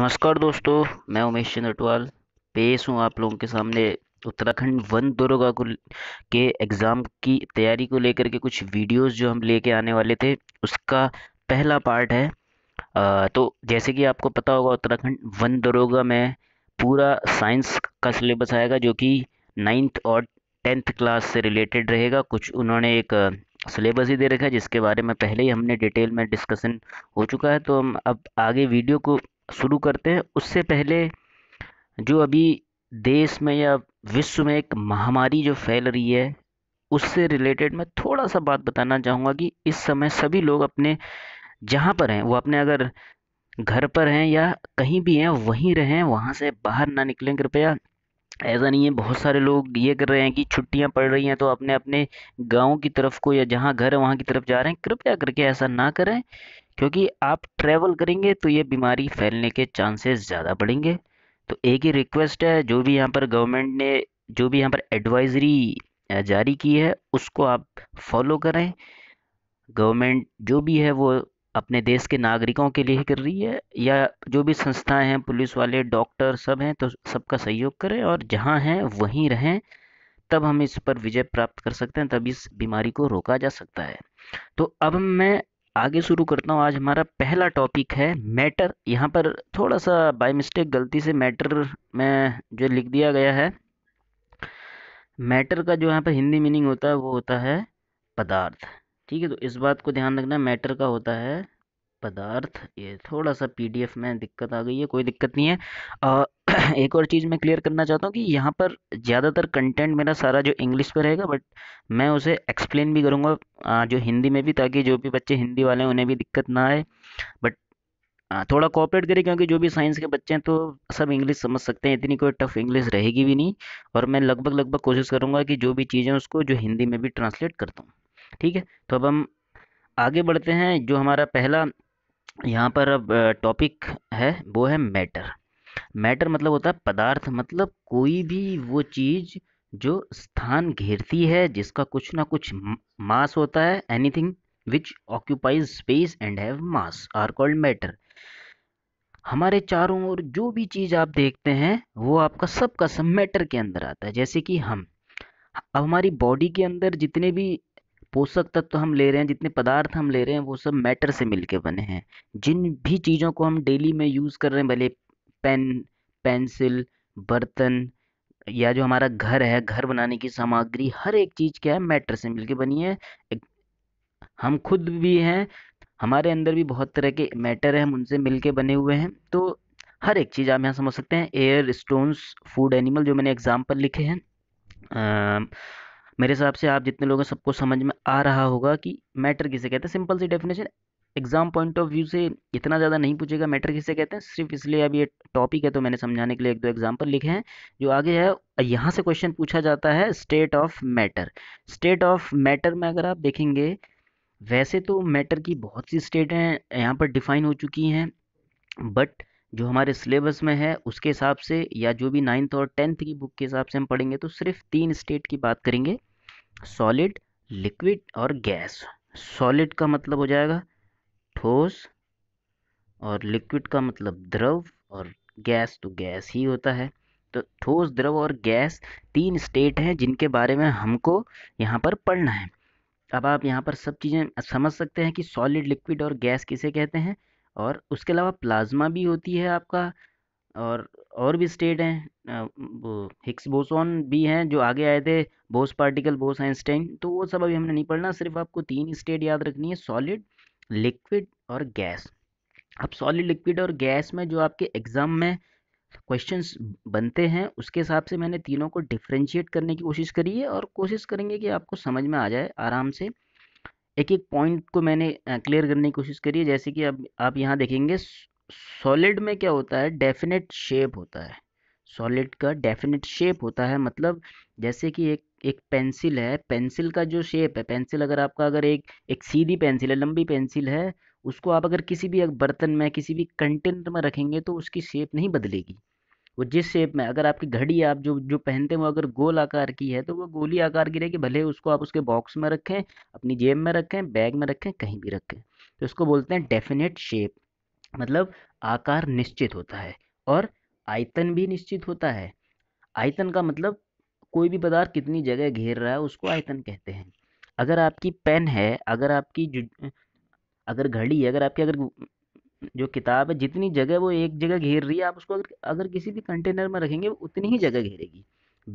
नमस्कार दोस्तों मैं उमेश चंद्र अटवाल पेश हूँ आप लोगों के सामने उत्तराखंड वन दरोगा को के एग्ज़ाम की तैयारी को लेकर के कुछ वीडियोस जो हम लेके आने वाले थे उसका पहला पार्ट है आ, तो जैसे कि आपको पता होगा उत्तराखंड वन दरोगा में पूरा साइंस का सिलेबस आएगा जो कि नाइन्थ और टेंथ क्लास से रिलेटेड रहेगा कुछ उन्होंने एक सिलेबस ही दे रखा है जिसके बारे में पहले ही हमने डिटेल में डिस्कशन हो चुका है तो हम अब आगे वीडियो को शुरू करते हैं उससे पहले जो अभी देश में या विश्व में एक महामारी जो फैल रही है उससे रिलेटेड मैं थोड़ा सा बात बताना चाहूँगा कि इस समय सभी लोग अपने जहाँ पर हैं वो अपने अगर घर पर हैं या कहीं भी हैं वहीं रहें वहाँ से बाहर ना निकलें कृपया ऐसा नहीं है बहुत सारे लोग ये कर रहे हैं कि छुट्टियाँ पड़ रही हैं तो अपने अपने गाँव की तरफ को या जहाँ घर है वहाँ की तरफ जा रहे हैं कृपया करके ऐसा ना करें क्योंकि आप ट्रैवल करेंगे तो ये बीमारी फैलने के चांसेस ज़्यादा बढ़ेंगे तो एक ही रिक्वेस्ट है जो भी यहाँ पर गवर्नमेंट ने जो भी यहाँ पर एडवाइजरी जारी की है उसको आप फॉलो करें गवर्नमेंट जो भी है वो अपने देश के नागरिकों के लिए कर रही है या जो भी संस्थाएं हैं पुलिस वाले डॉक्टर सब हैं तो सबका सहयोग करें और जहां हैं वहीं रहें तब हम इस पर विजय प्राप्त कर सकते हैं तब इस बीमारी को रोका जा सकता है तो अब मैं आगे शुरू करता हूँ आज हमारा पहला टॉपिक है मैटर यहाँ पर थोड़ा सा बाय मिस्टेक गलती से मैटर में जो लिख दिया गया है मैटर का जो यहाँ पर हिंदी मीनिंग होता है वो होता है पदार्थ ठीक है तो इस बात को ध्यान रखना मैटर का होता है पदार्थ ये थोड़ा सा पीडीएफ में दिक्कत आ गई है कोई दिक्कत नहीं है आ, एक और चीज़ मैं क्लियर करना चाहता हूँ कि यहाँ पर ज़्यादातर कंटेंट मेरा सारा जो इंग्लिश पर रहेगा बट मैं उसे एक्सप्लेन भी करूँगा जो हिंदी में भी ताकि जो भी बच्चे हिंदी वाले हैं उन्हें भी दिक्कत ना आए बट थोड़ा कॉपरेट करें क्योंकि जो भी साइंस के बच्चे हैं तो सब इंग्लिश समझ सकते हैं इतनी कोई टफ इंग्लिश रहेगी भी नहीं और मैं लगभग लगभग कोशिश करूँगा कि जो भी चीज़ें उसको जो हिंदी में भी ट्रांसलेट करता हूँ ठीक है तो अब हम आगे बढ़ते हैं जो हमारा पहला यहाँ पर अब टॉपिक है वो है मैटर मैटर मतलब होता है पदार्थ मतलब कोई भी वो चीज़ जो स्थान घेरती है जिसका कुछ ना कुछ मास होता है anything which occupies space and have mass are called matter हमारे चारों ओर जो भी चीज़ आप देखते हैं वो आपका सब का सब मैटर के अंदर आता है जैसे कि हम अब हमारी बॉडी के अंदर जितने भी पोषक तत्व हम ले रहे हैं जितने पदार्थ हम ले रहे हैं वो सब मैटर से मिलके बने हैं जिन भी चीज़ों को हम डेली में यूज़ कर रहे हैं भले पेन पेंसिल बर्तन या जो हमारा घर है घर बनाने की सामग्री हर एक चीज़ क्या है मैटर से मिलके बनी है हम खुद भी हैं हमारे अंदर भी बहुत तरह के मैटर हैं हम उनसे मिलके बने हुए हैं तो हर एक चीज़ आप यहाँ समझ सकते हैं एयर स्टोन्स फूड एनिमल जो मैंने एग्जाम्पल लिखे हैं मेरे हिसाब से आप जितने लोग हैं सबको समझ में आ रहा होगा कि मैटर किसे कहते हैं सिंपल सी definition exam point of view से इतना ज़्यादा नहीं पूछेगा मैटर किसे कहते हैं सिर्फ इसलिए अब ये टॉपिक है तो मैंने समझाने के लिए एक दो एग्जाम्पल लिखे हैं जो आगे है यहाँ से क्वेश्चन पूछा जाता है state of matter state of matter में अगर आप देखेंगे वैसे तो मैटर की बहुत सी स्टेटें यहाँ पर डिफाइन हो चुकी हैं बट जो हमारे सिलेबस में है उसके हिसाब से या जो भी नाइन्थ और टेंथ की बुक के हिसाब से हम पढ़ेंगे तो सिर्फ तीन स्टेट की बात करेंगे सॉलिड लिक्विड और गैस सॉलिड का मतलब हो जाएगा ठोस और लिक्विड का मतलब द्रव और गैस तो गैस ही होता है तो ठोस द्रव और गैस तीन स्टेट हैं जिनके बारे में हमको यहाँ पर पढ़ना है अब आप यहाँ पर सब चीज़ें समझ सकते हैं कि सॉलिड लिक्विड और गैस किसे कहते हैं और उसके अलावा प्लाज्मा भी होती है आपका और और भी स्टेट हैं वो बोसोन बोसॉन भी हैं जो आगे आए थे बोस पार्टिकल बोस आइंस्टाइन तो वो सब अभी हमने नहीं पढ़ना सिर्फ आपको तीन स्टेट याद रखनी है सॉलिड लिक्विड और गैस अब सॉलिड लिक्विड और गैस में जो आपके एग्ज़ाम में क्वेश्चंस बनते हैं उसके हिसाब से मैंने तीनों को डिफ्रेंशिएट करने की कोशिश करी है और कोशिश करेंगे कि आपको समझ में आ जाए आराम से एक एक पॉइंट को मैंने क्लियर करने की कोशिश करी है जैसे कि अब आप यहाँ देखेंगे सॉलिड में क्या होता है डेफिनेट शेप होता है सॉलिड का डेफिनेट शेप होता है मतलब जैसे कि एक एक पेंसिल है पेंसिल का जो शेप है पेंसिल अगर आपका अगर एक एक सीधी पेंसिल है लंबी पेंसिल है उसको आप अगर किसी भी बर्तन में किसी भी कंटेनर में रखेंगे तो उसकी शेप नहीं बदलेगी वो जिस शेप में अगर आपकी घड़ी आप जो जो पहनते हैं वो अगर गोल आकार की है तो वो गोली आकार की रहेगी भले उसको आप उसके बॉक्स में रखें अपनी जेब में रखें बैग में रखें कहीं भी रखें तो इसको बोलते हैं डेफिनेट शेप मतलब आकार निश्चित होता है और आयतन भी निश्चित होता है आयतन का मतलब कोई भी पदार्थ कितनी जगह घेर रहा है उसको आयतन कहते हैं अगर आपकी पेन है अगर आपकी अगर घड़ी है अगर आपकी अगर जो किताब है जितनी जगह वो एक जगह घेर रही है आप उसको अगर, अगर किसी भी कंटेनर में रखेंगे उतनी ही जगह घेरेगी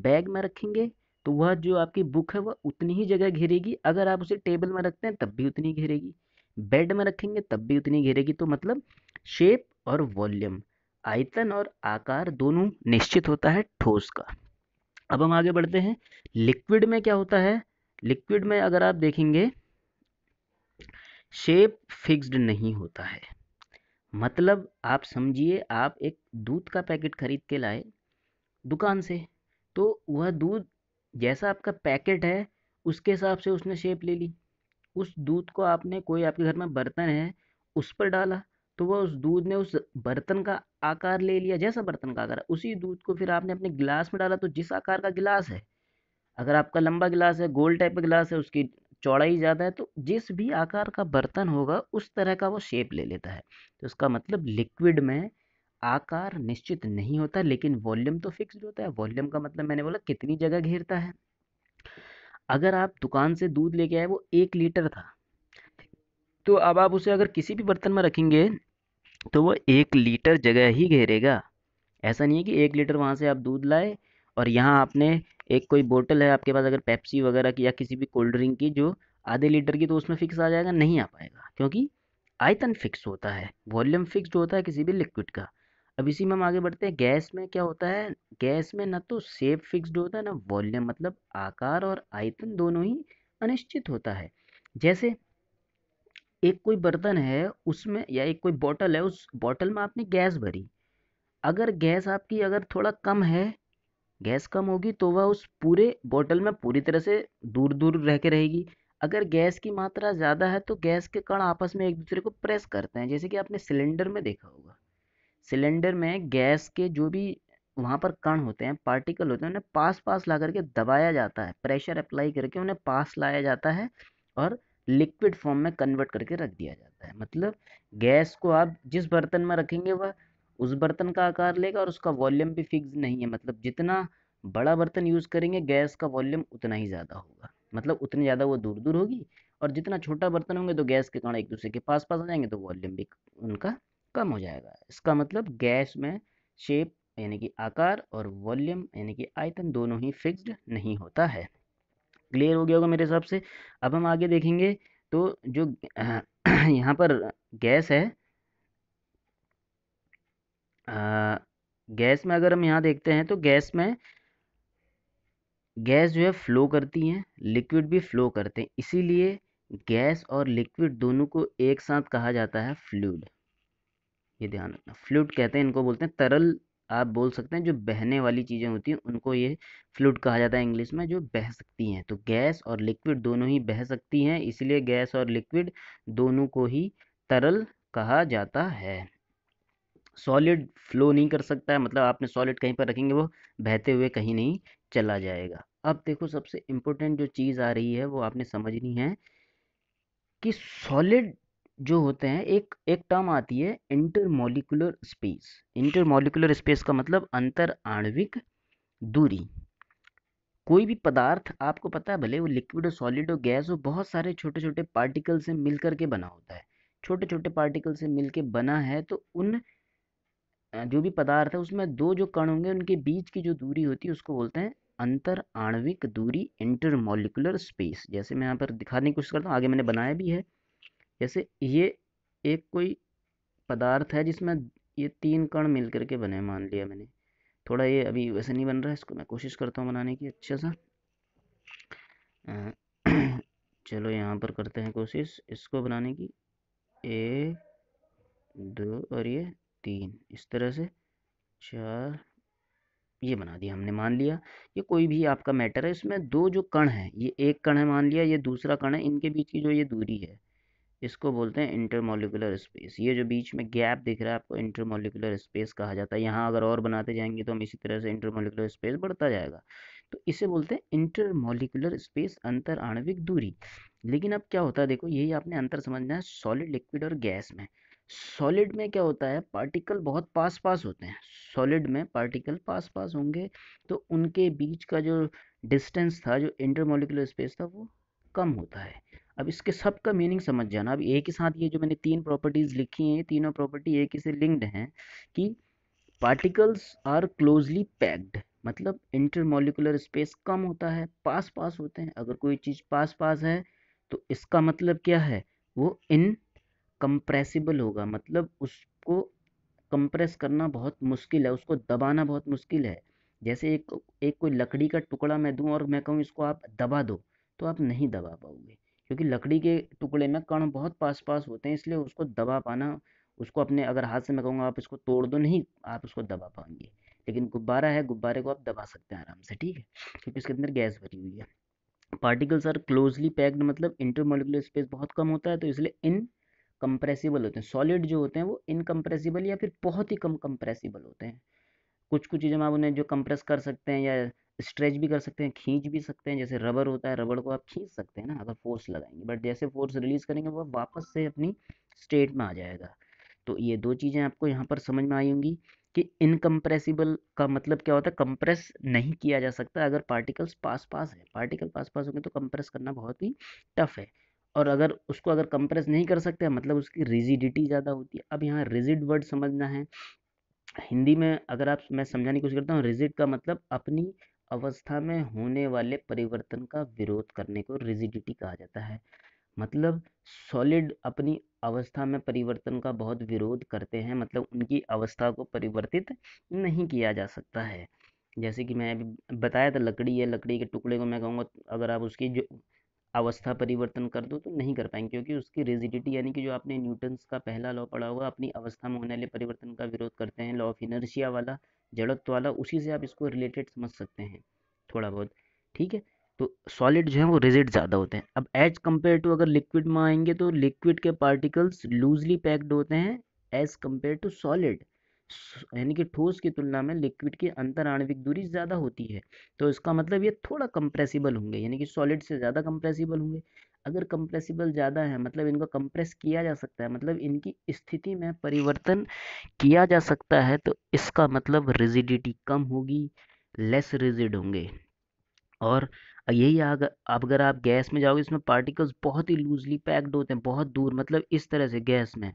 बैग में रखेंगे तो वह जो आपकी बुक है वह उतनी ही जगह घेरेगी अगर आप उसे टेबल में रखते हैं तब भी उतनी घेरेगी बेड में रखेंगे तब भी उतनी घेरेगी तो मतलब शेप और वॉल्यूम आयतन और आकार दोनों निश्चित होता है ठोस का अब हम आगे बढ़ते हैं लिक्विड में क्या होता है लिक्विड में अगर आप देखेंगे शेप फिक्स्ड नहीं होता है मतलब आप समझिए आप एक दूध का पैकेट खरीद के लाए दुकान से तो वह दूध जैसा आपका पैकेट है उसके हिसाब से उसने शेप ले ली उस दूध को आपने कोई आपके घर में बर्तन है उस पर डाला तो वह उस दूध ने उस बर्तन का आकार ले लिया जैसा बर्तन का आकार उसी दूध को फिर आपने अपने गिलास में डाला तो जिस आकार का गिलास है अगर आपका लंबा गिलास है गोल टाइप का गिलास है उसकी चौड़ाई ज़्यादा है तो जिस भी आकार का बर्तन होगा उस तरह का वो शेप ले लेता है तो उसका मतलब लिक्विड में आकार निश्चित नहीं होता लेकिन वॉल्यूम तो फिक्स्ड होता है वॉल्यूम का मतलब मैंने बोला कितनी जगह घेरता है अगर आप दुकान से दूध लेके आए वो एक लीटर था तो अब आप उसे अगर किसी भी बर्तन में रखेंगे तो वो एक लीटर जगह ही घेरेगा ऐसा नहीं है कि एक लीटर वहाँ से आप दूध लाए और यहाँ आपने एक कोई बोतल है आपके पास अगर पेप्सी वगैरह की या किसी भी कोल्ड ड्रिंक की जो आधे लीटर की तो उसमें फिक्स आ जाएगा नहीं आ पाएगा क्योंकि आयतन फिक्स होता है वॉल्यूम फिक्स होता है किसी भी लिक्विड का अब इसी में हम आगे बढ़ते हैं गैस में क्या होता है गैस में ना तो सेप फिक्स्ड होता है ना वॉल्यूम मतलब आकार और आयतन दोनों ही अनिश्चित होता है जैसे एक कोई बर्तन है उसमें या एक कोई बॉटल है उस बॉटल में आपने गैस भरी अगर गैस आपकी अगर थोड़ा कम है गैस कम होगी तो वह उस पूरे बॉटल में पूरी तरह से दूर दूर रह के रहेगी अगर गैस की मात्रा ज़्यादा है तो गैस के कण आपस में एक दूसरे को प्रेस करते हैं जैसे कि आपने सिलेंडर में देखा होगा सिलेंडर में गैस के जो भी वहाँ पर कण होते हैं पार्टिकल होते हैं उन्हें पास पास ला करके दबाया जाता है प्रेशर अप्लाई करके उन्हें पास लाया जाता है और लिक्विड फॉर्म में कन्वर्ट करके रख दिया जाता है मतलब गैस को आप जिस बर्तन में रखेंगे वह उस बर्तन का आकार लेगा और उसका वॉल्यूम भी फिक्स नहीं है मतलब जितना बड़ा बर्तन यूज़ करेंगे गैस का वॉल्यूम उतना ही ज़्यादा होगा मतलब उतनी ज़्यादा वो दूर दूर होगी और जितना छोटा बर्तन होंगे तो गैस के कारण एक दूसरे के पास पास आ जाएंगे तो वॉल्यूम भी उनका कम हो जाएगा इसका मतलब गैस में शेप यानी कि आकार और वॉल्यूम यानी कि आयतन दोनों ही फिक्स्ड नहीं होता है क्लियर हो गया होगा मेरे हिसाब से अब हम आगे देखेंगे तो जो यहाँ पर गैस है गैस में अगर हम यहाँ देखते हैं तो गैस में गैस जो है फ्लो करती हैं लिक्विड भी फ्लो करते हैं इसीलिए गैस और लिक्विड दोनों को एक साथ कहा जाता है फ्लूड ये ध्यान रखना फ्लूड कहते हैं इनको बोलते हैं तरल आप बोल सकते हैं जो बहने वाली चीज़ें होती हैं उनको ये फ्लूड कहा जाता है इंग्लिश में जो बह सकती हैं तो गैस और लिक्विड दोनों ही बह सकती हैं इसलिए गैस और लिक्विड दोनों को ही तरल कहा जाता है सॉलिड फ्लो नहीं कर सकता है मतलब आपने सॉलिड कहीं पर रखेंगे वो बहते हुए कहीं नहीं चला जाएगा अब देखो सबसे इम्पोर्टेंट जो चीज़ आ रही है वो आपने समझनी है कि सॉलिड जो होते हैं एक एक टर्म आती है इंटरमोलिकुलर स्पेस इंटरमोलिकुलर स्पेस का मतलब अंतर आणविक दूरी कोई भी पदार्थ आपको पता है भले वो लिक्विड हो सॉलिड हो गैस हो बहुत सारे छोटे छोटे पार्टिकल से मिल करके बना होता है छोटे छोटे पार्टिकल से मिल के बना है तो उन जो भी पदार्थ है उसमें दो जो कण होंगे उनके बीच की जो दूरी होती है उसको बोलते हैं अंतर आणविक दूरी इंटरमोलिकुलर स्पेस जैसे मैं यहाँ पर दिखाने की कोशिश करता हूँ आगे मैंने बनाया भी है जैसे ये एक कोई पदार्थ है जिसमें ये तीन कण मिल करके बने मान लिया मैंने थोड़ा ये अभी वैसे नहीं बन रहा है इसको मैं कोशिश करता हूँ बनाने की अच्छा सा चलो यहाँ पर करते हैं कोशिश इसको बनाने की एक दो और ये तीन इस तरह से चार ये बना दिया हमने मान लिया ये कोई भी आपका मैटर है इसमें दो जो कण है ये एक कण है मान लिया ये दूसरा कण है इनके बीच की जो ये दूरी है इसको बोलते हैं इंटरमोलिकुलर स्पेस ये जो बीच में गैप दिख रहा है आपको इंटरमोलिकुलर स्पेस कहा जाता है यहाँ अगर और बनाते जाएंगे तो हम इसी तरह से इंटरमोलिकुलर स्पेस बढ़ता जाएगा तो इसे बोलते हैं इंटरमोलिकुलर स्पेस अंतर आणविक दूरी लेकिन अब क्या होता है देखो यही आपने अंतर समझना है सॉलिड लिक्विड और गैस में सॉलिड में क्या होता है पार्टिकल बहुत पास पास होते हैं सॉलिड में पार्टिकल पास पास होंगे तो उनके बीच का जो डिस्टेंस था जो इंटरमोलिकुलर स्पेस था वो कम होता है अब इसके सब का मीनिंग समझ जाना अब ए के साथ ये जो मैंने तीन प्रॉपर्टीज़ लिखी हैं तीनों प्रॉपर्टी एक ही से लिंक्ड हैं कि पार्टिकल्स आर क्लोजली पैक्ड मतलब इंटरमोलिकुलर स्पेस कम होता है पास पास होते हैं अगर कोई चीज़ पास पास है तो इसका मतलब क्या है वो इन कंप्रेसिबल होगा मतलब उसको कंप्रेस करना बहुत मुश्किल है उसको दबाना बहुत मुश्किल है जैसे एक एक कोई लकड़ी का टुकड़ा मैं दूं और मैं कहूँ इसको आप दबा दो तो आप नहीं दबा पाओगे क्योंकि लकड़ी के टुकड़े में कण बहुत पास पास होते हैं इसलिए उसको दबा पाना उसको अपने अगर हाथ से मैं कहूँगा आप इसको तोड़ दो नहीं आप उसको दबा पाएंगे लेकिन गुब्बारा है गुब्बारे को आप दबा सकते हैं आराम से ठीक है क्योंकि इसके अंदर गैस भरी हुई है पार्टिकल्स आर क्लोजली पैक्ड मतलब इंटरमोलिकुलर स्पेस बहुत कम होता है तो इसलिए इन कंप्रेसिबल होते हैं सॉलिड जो होते हैं वो इनकम्प्रेसिबल या फिर बहुत ही कम कंप्रेसिबल होते हैं कुछ कुछ चीज़ें हम उन्हें जो कंप्रेस कर सकते हैं या स्ट्रेच भी कर सकते हैं खींच भी सकते हैं जैसे रबर होता है रबड़ को आप खींच सकते हैं ना अगर फोर्स लगाएंगे बट जैसे फोर्स रिलीज करेंगे वो वापस से अपनी स्टेट में आ जाएगा तो ये दो चीज़ें आपको यहाँ पर समझ में आई होंगी कि इनकम्प्रेसिबल का मतलब क्या होता है कंप्रेस नहीं किया जा सकता अगर पार्टिकल्स पास पास है पार्टिकल पास पास होंगे तो कंप्रेस करना बहुत ही टफ है और अगर उसको अगर कंप्रेस नहीं कर सकते मतलब उसकी रिजिडिटी ज़्यादा होती है अब यहाँ रिजिड वर्ड समझना है हिंदी में अगर आप मैं समझाने की कोशिश करता हूँ रिजिड का मतलब अपनी अवस्था में होने वाले परिवर्तन का विरोध करने को रिजिडिटी कहा जाता है मतलब सॉलिड अपनी अवस्था में परिवर्तन का बहुत विरोध करते हैं मतलब उनकी अवस्था को परिवर्तित नहीं किया जा सकता है जैसे कि मैं अभी बताया था लकड़ी है लकड़ी के टुकड़े को मैं कहूँगा अगर आप उसकी जो अवस्था परिवर्तन कर दो तो नहीं कर पाएंगे क्योंकि उसकी रेजिडिटी यानी कि जो आपने न्यूटन्स का पहला लॉ पढ़ा होगा अपनी अवस्था में होने वाले परिवर्तन का विरोध करते हैं लॉ ऑफ इनर्शिया वाला जड़त्व वाला उसी से आप इसको रिलेटेड समझ सकते हैं थोड़ा बहुत ठीक है तो सॉलिड जो है वो रिजिड ज़्यादा होते हैं अब एज कम्पेयर टू अगर लिक्विड में आएंगे तो लिक्विड के पार्टिकल्स लूजली पैक्ड होते हैं एज कम्पेयर टू सॉलिड यानी कि ठोस की तुलना में लिक्विड की अंतर आणविक दूरी ज़्यादा होती है तो इसका मतलब ये थोड़ा कंप्रेसिबल होंगे यानी कि सॉलिड से ज़्यादा कंप्रेसिबल होंगे अगर कंप्रेसिबल ज़्यादा है मतलब इनको कंप्रेस किया जा सकता है मतलब इनकी स्थिति में परिवर्तन किया जा सकता है तो इसका मतलब रिजिडिटी कम होगी लेस रिजिड होंगे और यही अगर आप गैस में जाओगे इसमें पार्टिकल्स बहुत ही लूजली पैक्ड होते हैं बहुत दूर मतलब इस तरह से गैस में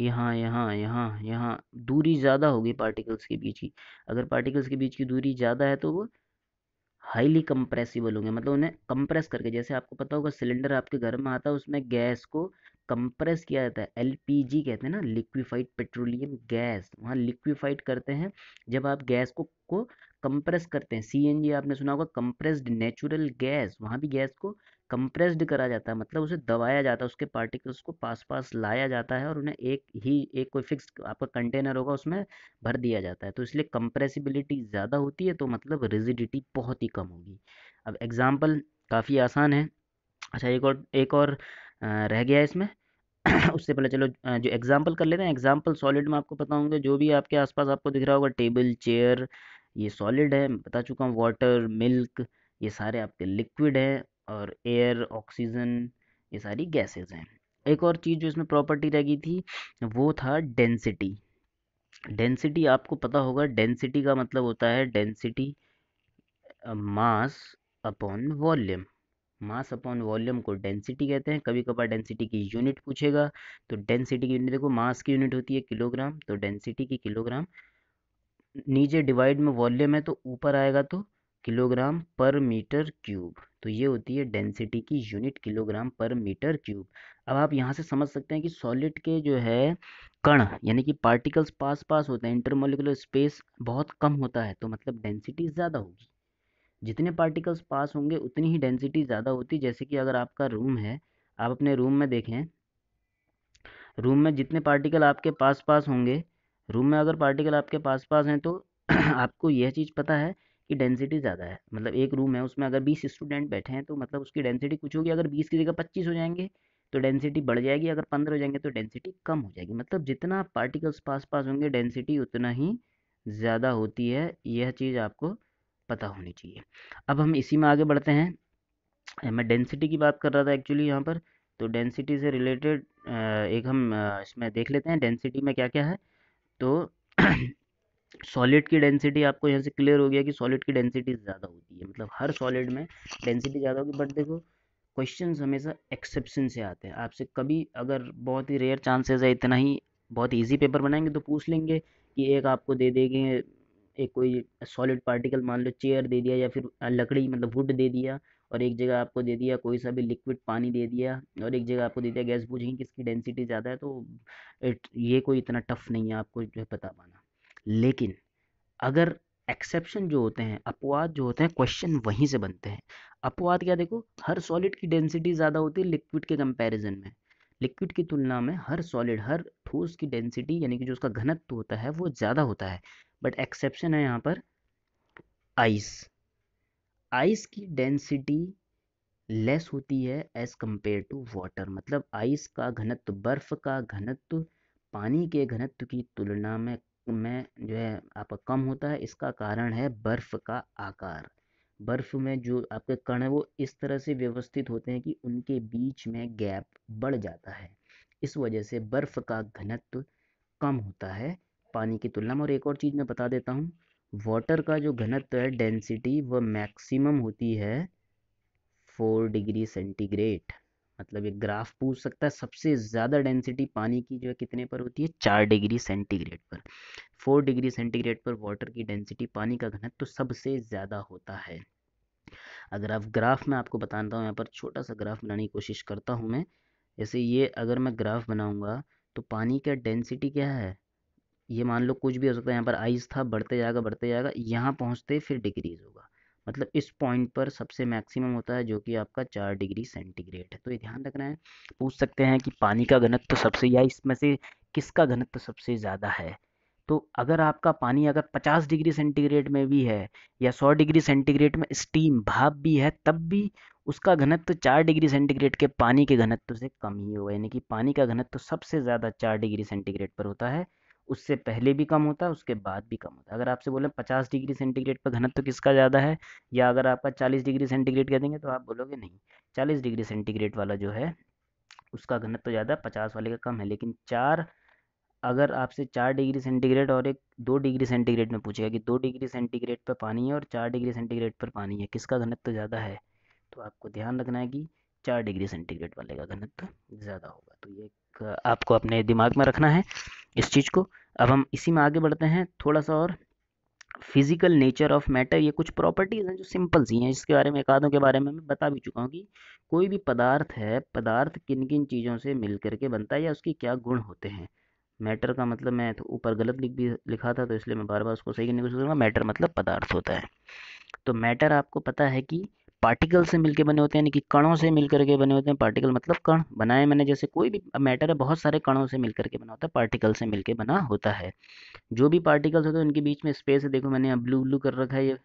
यहाँ यहाँ यहाँ यहाँ दूरी ज़्यादा होगी पार्टिकल्स के बीच की अगर पार्टिकल्स के बीच की दूरी ज़्यादा है तो वो हाईली कंप्रेसिबल होंगे मतलब उन्हें कंप्रेस करके जैसे आपको पता होगा सिलेंडर आपके घर में आता है उसमें गैस को कंप्रेस किया जाता है एलपीजी कहते हैं ना लिक्विफाइड पेट्रोलियम गैस वहाँ लिक्विफाइड करते हैं जब आप गैस को को कंप्रेस करते हैं सीएनजी आपने सुना होगा कंप्रेस्ड नेचुरल गैस वहाँ भी गैस को कंप्रेस्ड करा जाता है मतलब उसे दबाया जाता है उसके पार्टिकल्स को पास पास लाया जाता है और उन्हें एक ही एक कोई फिक्स आपका कंटेनर होगा उसमें भर दिया जाता है तो इसलिए कंप्रेसिबिलिटी ज़्यादा होती है तो मतलब रिजिडिटी बहुत ही कम होगी अब एग्ज़ाम्पल काफ़ी आसान है अच्छा एक और एक और रह गया इसमें उससे पहले चलो जो एग्जाम्पल कर लेते हैं एग्जाम्पल सॉलिड में आपको पता जो भी आपके आसपास आपको दिख रहा होगा टेबल चेयर ये सॉलिड है बता चुका हूँ वाटर मिल्क ये सारे आपके लिक्विड हैं और एयर ऑक्सीजन ये सारी गैसेस हैं एक और चीज़ जो इसमें प्रॉपर्टी रह गई थी वो था डेंसिटी डेंसिटी आपको पता होगा डेंसिटी का मतलब होता है density mass upon volume mass upon volume को डेंसिटी कहते हैं कभी कभार डेंसिटी की यूनिट पूछेगा तो डेंसिटी की यूनिट देखो मास की यूनिट होती है किलोग्राम तो डेंसिटी की किलोग्राम नीचे डिवाइड में वॉल्यूम है तो ऊपर आएगा तो किलोग्राम पर मीटर क्यूब तो ये होती है डेंसिटी की unit kilogram per metre cube अब आप यहाँ से समझ सकते हैं कि सॉलिड के जो है कण यानी कि पार्टिकल्स पास पास होते हैं इंटरमोलिकुलर स्पेस बहुत कम होता है तो मतलब डेंसिटी ज़्यादा होगी जितने पार्टिकल्स पास होंगे उतनी ही डेंसिटी ज़्यादा होती जैसे कि अगर आपका रूम है आप अपने रूम में देखें रूम में जितने पार्टिकल आपके पास पास होंगे रूम में अगर पार्टिकल आपके पास पास हैं तो आपको यह चीज़ पता है की डेंसिटी ज़्यादा है मतलब एक रूम है उसमें अगर बीस स्टूडेंट बैठे हैं तो मतलब उसकी डेंसिटी कुछ होगी अगर बीस की जगह पच्चीस हो जाएंगे तो डेंसिटी बढ़ जाएगी अगर पंद्रह हो जाएंगे तो डेंसिटी कम हो जाएगी मतलब जितना पार्टिकल्स पास पास होंगे डेंसिटी उतना ही ज़्यादा होती है यह चीज़ आपको पता होनी चाहिए अब हम इसी में आगे बढ़ते हैं मैं डेंसिटी की बात कर रहा था एक्चुअली यहाँ पर तो डेंसिटी से रिलेटेड एक हम इसमें देख लेते हैं डेंसिटी में क्या क्या है तो सॉलिड की डेंसिटी आपको यहाँ से क्लियर हो गया कि सॉलिड की डेंसिटी ज़्यादा होती है मतलब हर सॉलिड में डेंसिटी ज़्यादा होगी बट देखो क्वेश्चन हमेशा एक्सेप्शन से आते हैं आपसे कभी अगर बहुत ही रेयर चांसेस है इतना ही बहुत ईजी पेपर बनाएंगे तो पूछ लेंगे कि एक आपको दे देंगे एक कोई सॉलिड पार्टिकल मान लो चेयर दे दिया या फिर लकड़ी मतलब वुड दे दिया और एक जगह आपको दे दिया कोई सा भी लिक्विड पानी दे दिया और एक जगह आपको दे दिया गैस पूछेंगे किसकी डेंसिटी ज़्यादा है तो ये कोई इतना टफ नहीं है आपको जो है बता पाना लेकिन अगर एक्सेप्शन जो होते हैं अपवाद जो होते हैं क्वेश्चन वहीं से बनते हैं अपवाद क्या देखो हर सॉलिड की डेंसिटी ज़्यादा होती है लिक्विड के कंपैरिजन में लिक्विड की तुलना में हर सॉलिड हर ठोस की डेंसिटी यानी कि जो उसका घनत्व होता है वो ज़्यादा होता है बट एक्सेप्शन है यहाँ पर आइस आइस की डेंसिटी लेस होती है एज कम्पेयर टू वाटर मतलब आइस का घनत्व बर्फ का घनत्व पानी के घनत्व की तुलना में में जो है आपका कम होता है इसका कारण है बर्फ़ का आकार बर्फ़ में जो आपके कण है वो इस तरह से व्यवस्थित होते हैं कि उनके बीच में गैप बढ़ जाता है इस वजह से बर्फ़ का घनत्व कम होता है पानी की तुलना में और एक और चीज़ मैं बता देता हूँ वाटर का जो घनत्व है डेंसिटी वह मैक्सिमम होती है फोर डिग्री सेंटीग्रेड मतलब ये ग्राफ पूछ सकता है सबसे ज़्यादा डेंसिटी पानी की जो है कितने पर होती है चार डिग्री सेंटीग्रेड पर फोर डिग्री सेंटीग्रेड पर वाटर की डेंसिटी पानी का घनत्व तो सबसे ज़्यादा होता है अगर आप ग्राफ में आपको बताता हूँ यहाँ पर छोटा सा ग्राफ बनाने की कोशिश करता हूँ मैं जैसे ये अगर मैं ग्राफ बनाऊँगा तो पानी का डेंसिटी क्या है ये मान लो कुछ भी हो सकता है यहाँ पर आइस था बढ़ते जाएगा बढ़ते जाएगा यहाँ पहुँचते फिर डिग्रीज होगा मतलब इस पॉइंट पर सबसे मैक्सिमम होता है जो कि आपका चार डिग्री सेंटीग्रेड है तो ये ध्यान रखना है पूछ सकते हैं कि पानी का घनत्व तो सबसे या इसमें से किसका घनत्व तो सबसे ज़्यादा है तो अगर आपका पानी अगर 50 डिग्री सेंटीग्रेड में भी है या 100 डिग्री सेंटीग्रेड में स्टीम भाप भी है तब भी उसका घनत्व तो चार डिग्री सेंटीग्रेड के पानी के घनत्व से कम ही होगा यानी कि पानी का घनत्व सबसे ज़्यादा चार डिग्री सेंटीग्रेड पर होता है उससे पहले भी कम होता है उसके बाद भी कम होता है अगर आपसे बोले पचास डिग्री सेंटीग्रेड पर घनत्व तो किसका ज़्यादा है या अगर आपका चालीस डिग्री सेंटीग्रेड कह देंगे तो आप बोलोगे नहीं चालीस डिग्री सेंटीग्रेड वाला जो है उसका घनत्व तो ज़्यादा है पचास वाले का कम है लेकिन चार अगर आपसे चार डिग्री सेंटीग्रेड और एक दो डिग्री सेंटीग्रेड में पूछेगा कि दो डिग्री सेंटीग्रेड पर पानी है और चार डिग्री सेंटीग्रेड पर पानी है किसका घनत्व तो ज़्यादा है तो आपको ध्यान रखना है कि चार डिग्री सेंटीग्रेड वाले का घनत्व ज़्यादा होगा तो ये आपको अपने दिमाग में रखना है इस चीज़ को अब हम इसी में आगे बढ़ते हैं थोड़ा सा और फिजिकल नेचर ऑफ मैटर ये कुछ प्रॉपर्टीज़ हैं जो सिंपल सी हैं इसके बारे में एक आधों के बारे में मैं बता भी चुका हूँ कि कोई भी पदार्थ है पदार्थ किन किन चीज़ों से मिल करके बनता है या उसके क्या गुण होते हैं मैटर का मतलब मैं तो ऊपर गलत लिख भी लिखा था तो इसलिए मैं बार बार उसको सही करने की कोशिश करूँगा मैटर मतलब पदार्थ होता है तो मैटर आपको पता है कि पार्टिकल से मिलकर बने होते हैं यानी कि कणों से मिलकर के बने होते हैं पार्टिकल मतलब कण बनाए मैंने जैसे कोई भी मैटर है बहुत सारे कणों से मिलकर के बना होता है पार्टिकल से मिलकर बना होता है जो भी पार्टिकल्स होते हैं उनके बीच में स्पेस है देखो मैंने यहाँ ब्लू ब्लू कर रखा है ये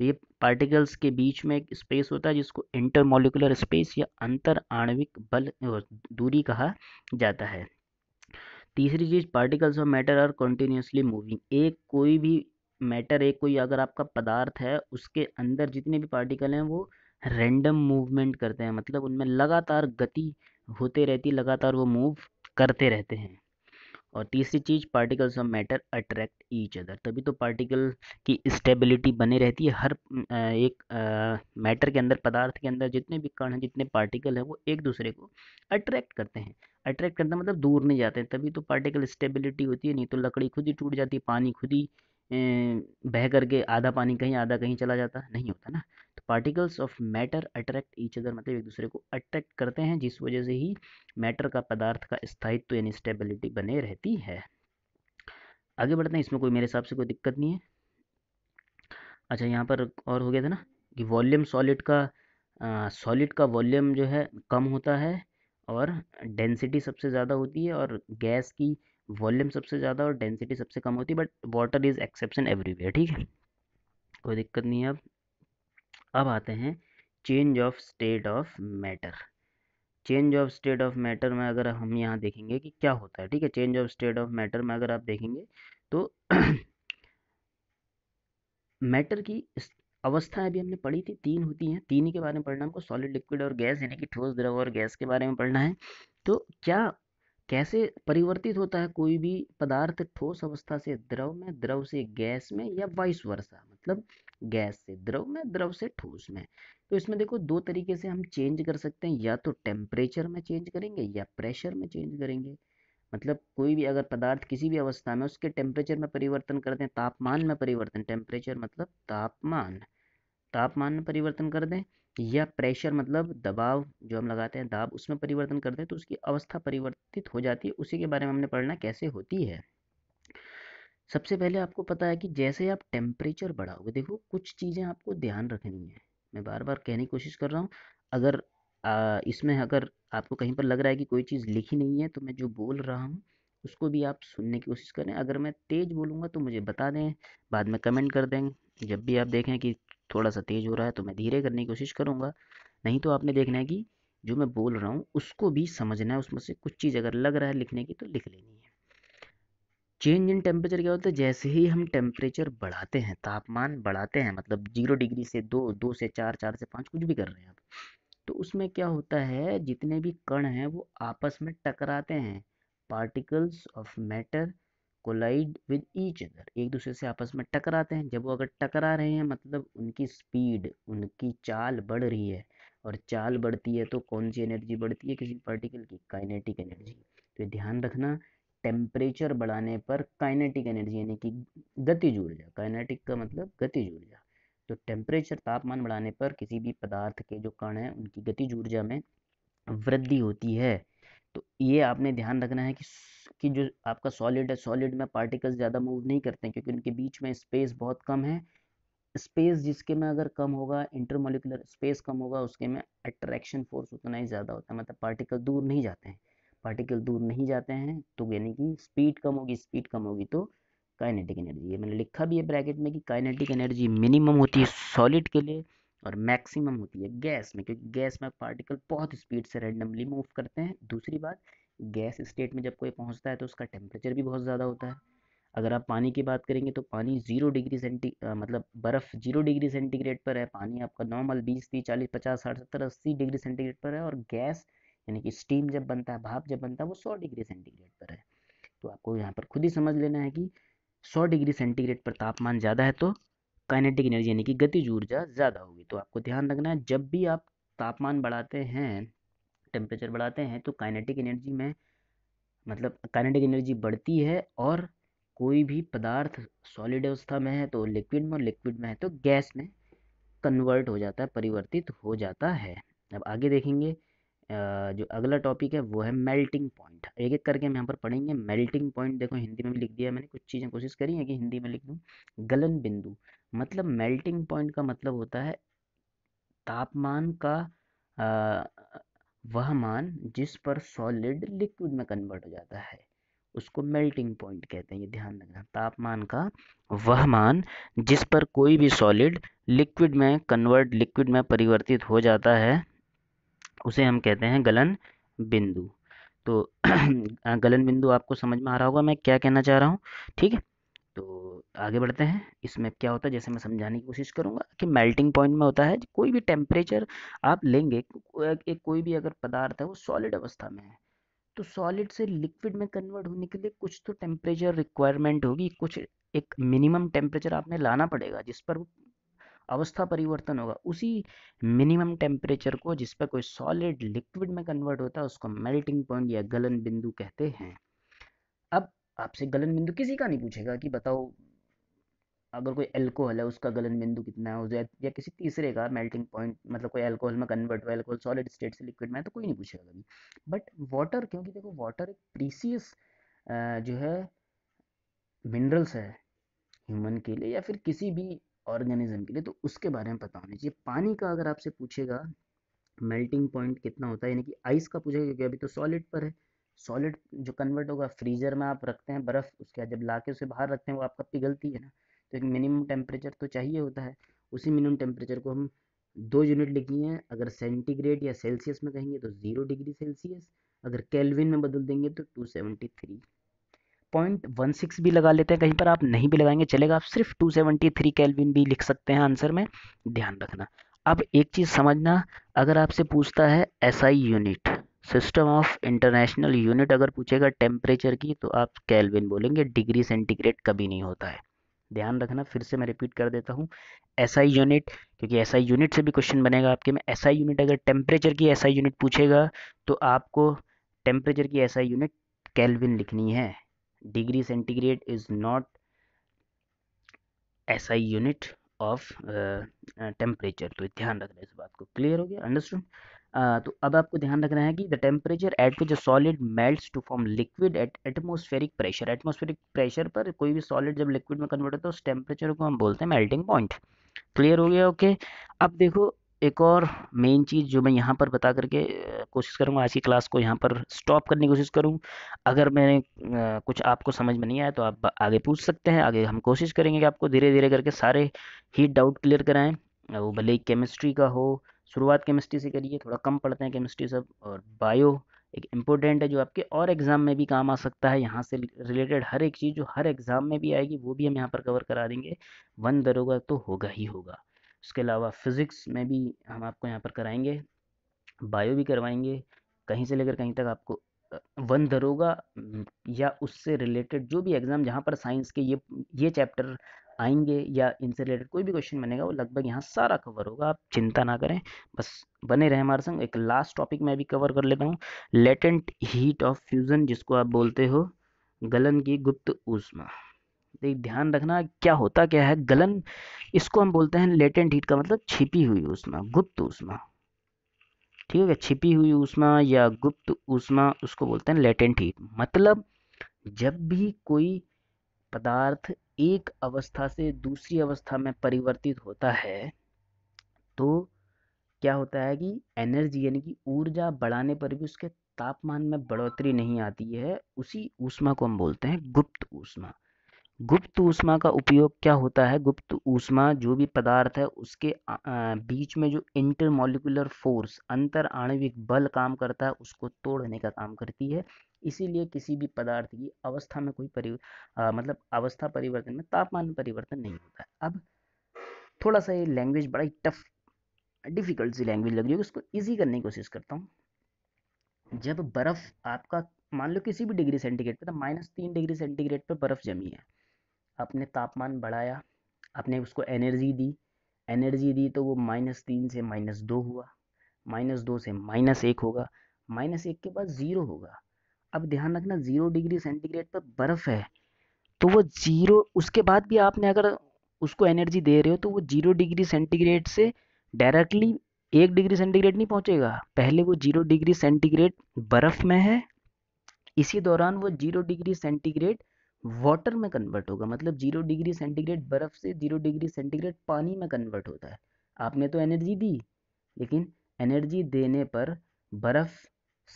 ये पार्टिकल्स के बीच में एक स्पेस होता है जिसको इंटरमोलिकुलर स्पेस या अंतर आणविक बल दूरी कहा जाता है तीसरी चीज़ particles of matter are continuously moving एक कोई भी मैटर एक कोई अगर आपका पदार्थ है उसके अंदर जितने भी पार्टिकल हैं वो रैंडम मूवमेंट करते हैं मतलब उनमें लगातार गति होते रहती लगातार वो मूव करते रहते हैं और तीसरी चीज़ particles of matter attract each other तभी तो पार्टिकल की स्टेबिलिटी बनी रहती है हर एक मैटर के अंदर पदार्थ के अंदर जितने भी कण हैं जितने पार्टिकल हैं वो एक दूसरे को अट्रैक्ट करते हैं अट्रैक्ट हैं मतलब दूर नहीं जाते हैं तभी तो पार्टिकल स्टेबिलिटी होती है नहीं तो लकड़ी खुद ही टूट जाती है पानी खुद ही बह करके आधा पानी कहीं आधा कहीं चला जाता नहीं होता ना तो particles of matter attract each other मतलब एक दूसरे को अट्रैक्ट करते हैं जिस वजह से ही मैटर का पदार्थ का स्थायित्व तो यानी स्टेबिलिटी बने रहती है आगे बढ़ते हैं इसमें कोई मेरे हिसाब से कोई दिक्कत नहीं है अच्छा यहाँ पर और हो गया था ना कि वॉल्यूम सॉलिड का सॉलिड का वॉल्यूम जो है कम होता है और डेंसिटी सबसे ज़्यादा होती है और गैस की वॉल्यूम सबसे ज़्यादा और डेंसिटी सबसे कम होती है but water is exception everywhere ठीक है कोई दिक्कत नहीं है अब अब आते हैं change of state of matter change of state of matter में अगर हम यहाँ देखेंगे कि क्या होता है ठीक है change of state of matter में अगर आप देखेंगे तो मैटर की अवस्था अभी हमने पढ़ी थी तीन होती हैं तीन ही के बारे में पढ़ना हमको सॉलिड लिक्विड और गैस यानी कि ठोस द्रव और गैस के बारे में पढ़ना है तो क्या कैसे परिवर्तित होता है कोई भी पदार्थ ठोस अवस्था से द्रव में द्रव से गैस में या वाइस वर्षा मतलब गैस से द्रव में द्रव से ठोस में तो इसमें देखो दो तरीके से हम चेंज कर सकते हैं या तो टेम्परेचर में चेंज करेंगे या प्रेशर में चेंज करेंगे मतलब कोई भी अगर पदार्थ किसी भी अवस्था में उसके टेम्परेचर में परिवर्तन कर दें तापमान में परिवर्तन टेम्परेचर मतलब तापमान तापमान में परिवर्तन कर दें या प्रेशर मतलब दबाव जो हम लगाते हैं दाब उसमें परिवर्तन करते हैं तो उसकी अवस्था परिवर्तित हो जाती है उसी के बारे में हमने पढ़ना कैसे होती है सबसे पहले आपको पता है कि जैसे आप टेम्परेचर बढ़ाओगे देखो कुछ चीज़ें आपको ध्यान रखनी है मैं बार बार कहने की कोशिश कर रहा हूँ अगर इसमें अगर आपको कहीं पर लग रहा है कि कोई चीज़ लिखी नहीं है तो मैं जो बोल रहा हूँ उसको भी आप सुनने की कोशिश करें अगर मैं तेज़ बोलूँगा तो मुझे बता दें बाद में कमेंट कर दें जब भी आप देखें कि थोड़ा सा तेज़ हो रहा है तो मैं धीरे करने की कोशिश करूँगा नहीं तो आपने देखना है कि जो मैं बोल रहा हूँ उसको भी समझना है उसमें से कुछ चीज़ अगर लग रहा है लिखने की तो लिख लेनी है चेंज इन टेम्परेचर क्या होता है जैसे ही हम टेम्परेचर बढ़ाते हैं तापमान बढ़ाते हैं मतलब जीरो डिग्री से दो दो से चार चार से पाँच कुछ भी कर रहे हैं आप तो उसमें क्या होता है जितने भी कण हैं वो आपस में टकराते हैं particles of matter collide with each other एक दूसरे से आपस में टकराते हैं जब वो अगर टकरा रहे हैं मतलब उनकी स्पीड उनकी चाल बढ़ रही है और चाल बढ़ती है तो कौन सी एनर्जी बढ़ती है किसी पार्टिकल की काइनेटिक एनर्जी तो ध्यान रखना टेम्परेचर बढ़ाने पर काइनेटिक एनर्जी यानी कि गति जुड़ जा काइनेटिक का मतलब गति जुड़ जा तो टेम्परेचर तापमान बढ़ाने पर किसी भी पदार्थ के जो कण हैं उनकी गति ऊर्जा में वृद्धि होती है तो ये आपने ध्यान रखना है कि कि जो आपका सॉलिड है सॉलिड में पार्टिकल्स ज़्यादा मूव नहीं करते क्योंकि उनके बीच में स्पेस बहुत कम है स्पेस जिसके में अगर कम होगा इंटरमोलिकुलर स्पेस कम होगा उसके में अट्रैक्शन फोर्स उतना ही ज़्यादा होता है मतलब पार्टिकल दूर नहीं जाते हैं पार्टिकल दूर नहीं जाते हैं तो यानी कि स्पीड कम होगी स्पीड कम होगी तो काइनेटिक एनर्जी ये मैंने लिखा भी है ब्रैकेट में कि काइनेटिक एनर्जी मिनिमम होती है सॉलिड के लिए और मैक्सिमम होती है गैस में क्योंकि गैस में पार्टिकल बहुत स्पीड से रैंडमली मूव करते हैं दूसरी बात गैस स्टेट में जब कोई पहुंचता है तो उसका टेम्परेचर भी बहुत ज़्यादा होता है अगर आप पानी की बात करेंगे तो पानी जीरो डिग्री सेंटी मतलब बर्फ़ जीरो डिग्री सेंटीग्रेड पर है पानी आपका नॉर्मल बीस तीस चालीस पचास साठ सत्तर अस्सी डिग्री सेंटीग्रेड पर है और गैस यानी कि स्टीम जब बनता है भाप जब बनता है वो सौ डिग्री सेंटीग्रेड पर है तो आपको यहाँ पर खुद ही समझ लेना है कि सौ डिग्री सेंटीग्रेड पर तापमान ज़्यादा है तो काइनेटिक एनर्जी यानी कि गतिज ऊर्जा ज़्यादा होगी तो आपको ध्यान रखना है जब भी आप तापमान बढ़ाते हैं टेम्परेचर बढ़ाते हैं तो काइनेटिक एनर्जी में मतलब काइनेटिक एनर्जी बढ़ती है और कोई भी पदार्थ सॉलिड अवस्था में है तो लिक्विड में और लिक्विड में है तो गैस में कन्वर्ट हो जाता है परिवर्तित हो जाता है अब आगे देखेंगे जो अगला टॉपिक है वो है मेल्टिंग पॉइंट एक एक करके हम यहाँ पर पढ़ेंगे मेल्टिंग पॉइंट देखो हिंदी में भी लिख दिया मैंने कुछ चीज़ें कोशिश करी है कि हिंदी में लिख दूँ गलन बिंदु मतलब मेल्टिंग पॉइंट का मतलब होता है तापमान का वह मान जिस पर सॉलिड लिक्विड में कन्वर्ट हो जाता है उसको मेल्टिंग पॉइंट कहते हैं ये ध्यान रखना तापमान का वह मान जिस पर कोई भी सॉलिड लिक्विड में कन्वर्ट लिक्विड में परिवर्तित हो जाता है उसे हम कहते हैं गलन बिंदु तो गलन बिंदु आपको समझ में आ रहा होगा मैं क्या कहना चाह रहा हूँ ठीक है तो आगे बढ़ते हैं इसमें क्या होता है जैसे मैं समझाने की कोशिश करूँगा कि मेल्टिंग पॉइंट में होता है कोई भी टेम्परेचर आप लेंगे एक कोई भी अगर पदार्थ है वो सॉलिड अवस्था में है तो सॉलिड से लिक्विड में कन्वर्ट होने के लिए कुछ तो टेम्परेचर रिक्वायरमेंट होगी कुछ एक मिनिमम टेम्परेचर आपने लाना पड़ेगा जिस पर अवस्था परिवर्तन होगा उसी मिनिमम टेम्परेचर को जिस पर कोई सॉलिड लिक्विड में कन्वर्ट होता है उसको मेल्टिंग पॉइंट या गलन बिंदु कहते हैं आपसे गलन बिंदु किसी का नहीं पूछेगा कि बताओ अगर कोई एल्कोहल है उसका गलन बिंदु कितना है या किसी तीसरे का मेल्टिंग पॉइंट मतलब कोई एल्कोहल में कन्वर्ट हुआ एल्कोहल सॉलिड स्टेट से लिक्विड में है तो कोई नहीं पूछेगा कभी बट वाटर क्योंकि देखो वाटर एक प्रीसियस जो है मिनरल्स है ह्यूमन के लिए या फिर किसी भी ऑर्गेनिज्म के लिए तो उसके बारे में पता होना चाहिए पानी का अगर आपसे पूछेगा मेल्टिंग पॉइंट कितना होता है यानी कि आइस का पूछेगा क्योंकि अभी तो सॉलिड पर है सॉलिड जो कन्वर्ट होगा फ्रीजर में आप रखते हैं बर्फ़ उसके बाद जब ला के उसे बाहर रखते हैं वो आपका पिघलती है ना तो एक मिनिमम टेम्परेचर तो चाहिए होता है उसी मिनिमम टेम्परेचर को हम दो यूनिट लिखी हैं अगर सेंटीग्रेड या सेल्सियस में कहेंगे तो ज़ीरो डिग्री सेल्सियस अगर केल्विन में बदल देंगे तो two seventy three point one six भी लगा लेते हैं कहीं पर आप नहीं भी लगाएंगे चलेगा आप सिर्फ टू सेवेंटी थ्री कैलविन भी लिख सकते हैं आंसर में ध्यान रखना अब एक चीज़ समझना अगर आपसे पूछता है SI SI unit system of international unit अगर पूछेगा टेम्परेचर की तो आप कैलविन बोलेंगे डिग्री सेंटीग्रेड कभी नहीं होता है ध्यान रखना फिर से मैं रिपीट कर देता हूँ एस आई यूनिट क्योंकि एस आई यूनिट से भी क्वेश्चन बनेगा आपके में एस आई यूनिट अगर टेम्परेचर की एस आई यूनिट पूछेगा तो आपको टेम्परेचर की एस आई यूनिट कैलविन लिखनी है degree centigrade is not S I unit of temperature तो ध्यान रखना इस बात को क्लियर हो गया अंडरस्टूड तो अब आपको ध्यान रखना है कि the temperature at which solid melts to form liquid at atmospheric pressure atmospheric pressure पर कोई भी सॉलिड जब लिक्विड में कन्वर्ट होता है उस टेम्परेचर को हम बोलते हैं मेल्टिंग पॉइंट क्लियर हो गया ओके okay? अब देखो एक और मेन चीज़ जो मैं यहाँ पर बता करके कोशिश करूँगा आज की क्लास को यहाँ पर स्टॉप करने की कोशिश करूँ अगर मैंने कुछ आपको समझ में नहीं आया तो आप आगे पूछ सकते हैं आगे हम कोशिश करेंगे कि आपको धीरे धीरे करके सारे ही डाउट क्लियर कराएं वो भले ही केमिस्ट्री का हो शुरुआत केमिस्ट्री से करिए थोड़ा कम पढ़ते हैं केमिस्ट्री सब और बायो एक इम्पोर्टेंट है जो आपके और एग्ज़ाम में भी काम आ सकता है यहाँ से रिलेटेड हर एक चीज़ जो हर एग्ज़ाम में भी आएगी वो भी हम यहाँ पर कवर करा देंगे वन दरोगा तो होगा ही होगा उसके अलावा फिज़िक्स में भी हम आपको यहाँ पर कराएंगे बायो भी करवाएंगे कहीं से लेकर कहीं तक आपको वन दरोगा या उससे रिलेटेड जो भी एग्ज़ाम जहाँ पर साइंस के ये ये चैप्टर आएंगे या इनसे रिलेटेड कोई भी क्वेश्चन बनेगा वो लगभग यहाँ सारा कवर होगा आप चिंता ना करें बस बने रहें हमारे संग एक लास्ट टॉपिक मैं भी कवर कर लेता हूँ लेटेंट हीट ऑफ फ्यूज़न जिसको आप बोलते हो गलन की गुप्त ऊष्मा देख ध्यान रखना क्या होता क्या है गलन इसको हम बोलते हैं लेटेंट हीट का मतलब छिपी हुई ऊष्मा गुप्त ऊष्मा ठीक है छिपी हुई ऊष्मा या गुप्त ऊष्मा उसको बोलते हैं लेटेंट हीट मतलब जब भी कोई पदार्थ एक अवस्था से दूसरी अवस्था में परिवर्तित होता है तो क्या होता है कि एनर्जी यानी कि ऊर्जा बढ़ाने पर भी उसके तापमान में बढ़ोतरी नहीं आती है उसी ऊष्मा को हम बोलते हैं गुप्त ऊष्मा गुप्त ऊष्मा का उपयोग क्या होता है गुप्त ऊष्मा जो भी पदार्थ है उसके बीच में जो इंटरमोलिकुलर फोर्स अंतर आणविक बल काम करता है उसको तोड़ने का काम करती है इसीलिए किसी भी पदार्थ की अवस्था में कोई परि मतलब अवस्था परिवर्तन में तापमान में परिवर्तन नहीं होता है अब थोड़ा सा ये लैंग्वेज बड़ा ही टफ डिफ़िकल्ट सी लैंग्वेज लग रही है उसको ईजी करने की कोशिश करता हूँ जब बर्फ़ आपका मान लो किसी भी डिग्री सेंटीग्रेड पर तो माइनस तीन डिग्री सेंटीग्रेड पर बर्फ़ जमी है आपने तापमान बढ़ाया आपने उसको एनर्जी दी एनर्जी दी तो वो माइनस तीन से माइनस दो हुआ माइनस दो से माइनस एक होगा माइनस एक के बाद ज़ीरो होगा अब ध्यान रखना ज़ीरो डिग्री सेंटीग्रेड पर बर्फ़ है तो वो ज़ीरो उसके बाद भी आपने अगर उसको एनर्जी दे रहे हो तो वो जीरो डिग्री सेंटीग्रेड से डायरेक्टली एक डिग्री सेंटीग्रेड नहीं पहुंचेगा पहले वो जीरो डिग्री सेंटीग्रेड बर्फ़ में है इसी दौरान वो जीरो डिग्री सेंटीग्रेड वाटर में कन्वर्ट होगा मतलब जीरो डिग्री सेंटीग्रेड बर्फ़ से जीरो डिग्री सेंटीग्रेड पानी में कन्वर्ट होता है आपने तो एनर्जी दी लेकिन एनर्जी देने पर बर्फ़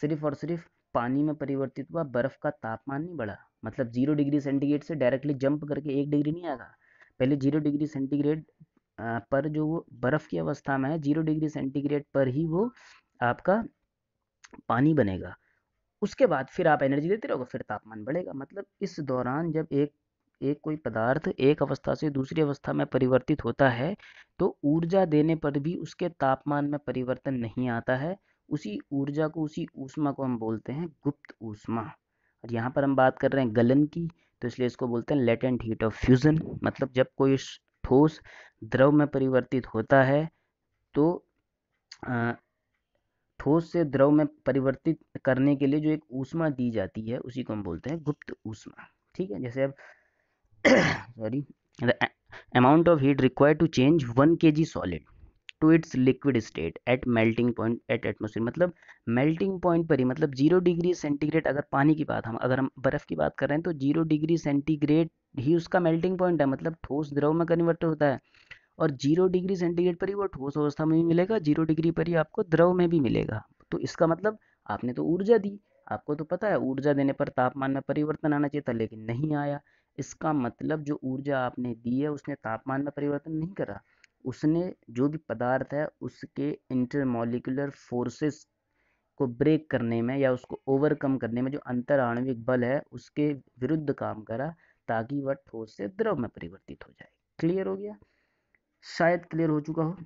सिर्फ और सिर्फ पानी में परिवर्तित हुआ बर्फ़ का तापमान नहीं बढ़ा मतलब जीरो डिग्री सेंटीग्रेड से डायरेक्टली जंप करके एक डिग्री नहीं आएगा पहले जीरो डिग्री सेंटीग्रेड पर जो वो बर्फ़ की अवस्था में है जीरो डिग्री सेंटीग्रेड पर ही वो आपका पानी बनेगा उसके बाद फिर आप एनर्जी देते रहोगे फिर तापमान बढ़ेगा मतलब इस दौरान जब एक एक कोई पदार्थ एक अवस्था से दूसरी अवस्था में परिवर्तित होता है तो ऊर्जा देने पर भी उसके तापमान में परिवर्तन नहीं आता है उसी ऊर्जा को उसी ऊष्मा को हम बोलते हैं गुप्त ऊष्मा और यहाँ पर हम बात कर रहे हैं गलन की तो इसलिए इसको बोलते हैं लेटेंट हीट ऑफ फ्यूज़न मतलब जब कोई ठोस द्रव में परिवर्तित होता है तो ठोस से द्रव में परिवर्तित करने के लिए जो एक ऊष्मा दी जाती है उसी को हम बोलते हैं गुप्त ऊष्मा ठीक है जैसे अब sorry amount of heat required to change one k g solid to its liquid state at melting point at atmosphere मतलब मेल्टिंग पॉइंट पर ही मतलब जीरो डिग्री सेंटीग्रेड अगर पानी की बात हम अगर हम बर्फ़ की बात कर रहे हैं तो जीरो डिग्री सेंटीग्रेड ही उसका मेल्टिंग पॉइंट है मतलब ठोस द्रव में कन्वर्ट होता है और जीरो डिग्री सेंटीग्रेड पर ही वो ठोस अवस्था में भी मिलेगा जीरो डिग्री पर ही आपको द्रव में भी मिलेगा तो इसका मतलब आपने तो ऊर्जा दी आपको तो पता है ऊर्जा देने पर तापमान में परिवर्तन आना चाहिए था लेकिन नहीं आया इसका मतलब जो ऊर्जा आपने दी है उसने तापमान में परिवर्तन नहीं करा उसने जो भी पदार्थ है उसके इंटरमोलिकुलर फोर्सेस को ब्रेक करने में या उसको ओवरकम करने में जो अंतर आणविक बल है उसके विरुद्ध काम करा ताकि वह ठोस से द्रव में परिवर्तित हो जाए क्लियर हो गया शायद क्लियर हो चुका हो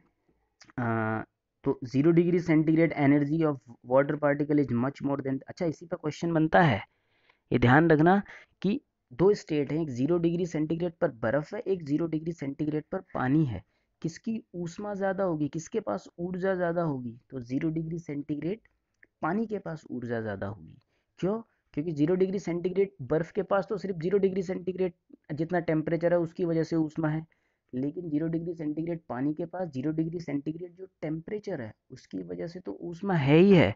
आ, तो zero degree centigrade energy of water particle is much more than अच्छा इसी पर क्वेश्चन बनता है ये ध्यान रखना कि दो स्टेट हैं एक जीरो डिग्री सेंटीग्रेड पर बर्फ है एक जीरो डिग्री सेंटीग्रेड पर पानी है किसकी ऊष्मा ज़्यादा होगी किसके पास ऊर्जा ज़्यादा होगी तो ज़ीरो डिग्री सेंटीग्रेड पानी के पास ऊर्जा ज़्यादा होगी क्यों क्योंकि जीरो डिग्री सेंटीग्रेड बर्फ़ के पास तो सिर्फ जीरो डिग्री सेंटीग्रेड जितना टेम्परेचर है उसकी वजह से ऊष्मा है लेकिन जीरो डिग्री सेंटीग्रेड पानी के पास जीरो डिग्री सेंटीग्रेड जो टेम्परेचर है उसकी वजह से तो ऊष्मा है ही है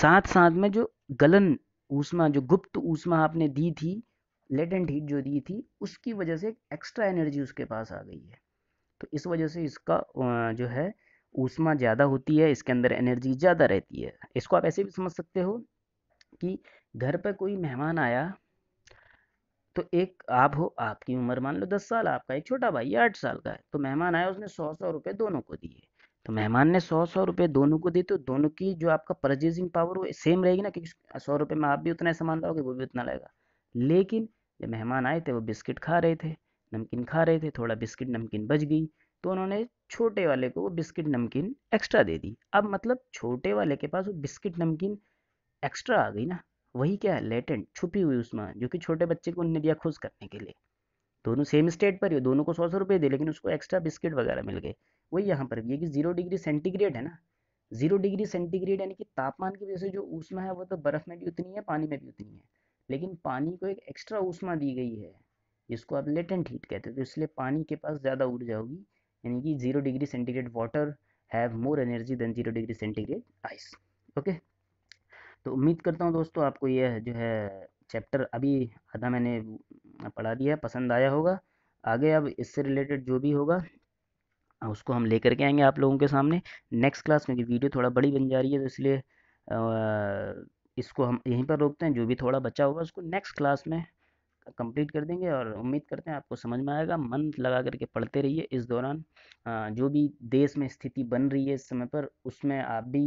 साथ साथ में जो गलन ऊष्मा जो गुप्त ऊष्मा आपने दी थी लेटेंट हीट जो दी थी उसकी वजह से एक्स्ट्रा एनर्जी उसके पास आ गई है तो इस वजह से इसका जो है ऊष्मा ज़्यादा होती है इसके अंदर एनर्जी ज़्यादा रहती है इसको आप ऐसे भी समझ सकते हो कि घर पर कोई मेहमान आया तो एक आप हो आपकी उम्र मान लो दस साल आपका एक छोटा भाई आठ साल का है तो मेहमान आया उसने सौ सौ रुपये दोनों को दिए तो मेहमान ने सौ सौ रुपये दोनों को दिए तो दोनों की जो आपका परचेजिंग पावर वो सेम रहेगी ना क्योंकि सौ रुपये में आप भी उतना सामान लाओगे वो भी उतना लगेगा लेकिन जब मेहमान आए थे वो बिस्किट खा रहे थे नमकीन खा रहे थे थोड़ा बिस्किट नमकीन बच गई तो उन्होंने छोटे वाले को वो बिस्किट नमकीन एक्स्ट्रा दे दी अब मतलब छोटे वाले के पास वो बिस्किट नमकीन एक्स्ट्रा आ गई ना वही क्या है लेटेंट छुपी हुई उसमें जो कि छोटे बच्चे को उनने दिया खुश करने के लिए दोनों सेम स्टेट पर ही दोनों को सौ सौ रुपये दिए लेकिन उसको एक्स्ट्रा बिस्किट वगैरह मिल गए वही यहाँ पर भी है कि जीरो डिग्री सेंटीग्रेड है ना जीरो डिग्री सेंटीग्रेड यानी कि तापमान की वजह से जो ऊष्मा है वो तो बर्फ़ में भी उतनी है पानी में भी उतनी है लेकिन पानी को एक एक्स्ट्रा ऊष्मा दी गई है जिसको आप लेटेंट हीट कहते हैं तो इसलिए पानी के पास ज़्यादा ऊर्जा होगी यानी कि zero degree centigrade water have more energy than zero degree centigrade ice okay तो उम्मीद करता हूँ दोस्तों आपको यह जो है चैप्टर अभी आधा मैंने पढ़ा दिया पसंद आया होगा आगे अब इससे रिलेटेड जो भी होगा उसको हम लेकर के आएंगे आप लोगों के सामने नेक्स्ट क्लास में वीडियो थोड़ा बड़ी बन जा रही है तो इसलिए इसको हम यहीं पर रोकते हैं जो भी थोड़ा बचा होगा उसको नेक्स्ट क्लास में कंप्लीट कर देंगे और उम्मीद करते हैं आपको समझ में आएगा मन लगा करके पढ़ते रहिए इस दौरान जो भी देश में स्थिति बन रही है इस समय पर उसमें आप भी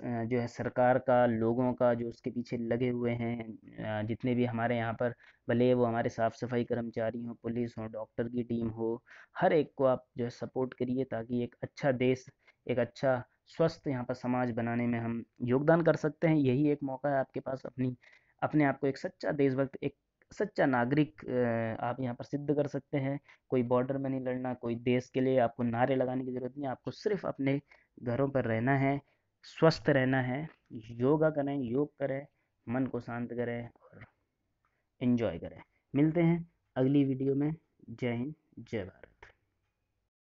जो है सरकार का लोगों का जो उसके पीछे लगे हुए हैं जितने भी हमारे यहाँ पर भले वो हमारे साफ़ सफाई कर्मचारी हों पुलिस हों डॉक्टर की टीम हो हर एक को आप जो है सपोर्ट करिए ताकि एक अच्छा देश एक अच्छा स्वस्थ यहाँ पर समाज बनाने में हम योगदान कर सकते हैं यही एक मौका है आपके पास अपनी अपने आप को एक सच्चा देशभक्त एक सच्चा नागरिक आप यहाँ पर सिद्ध कर सकते हैं कोई बॉर्डर में नहीं लड़ना कोई देश के लिए आपको नारे लगाने की ज़रूरत नहीं आपको सिर्फ अपने घरों पर रहना है स्वस्थ रहना है योगा करें योग करें मन को शांत करें और इन्जॉय करें मिलते हैं अगली वीडियो में जय हिंद जय भारत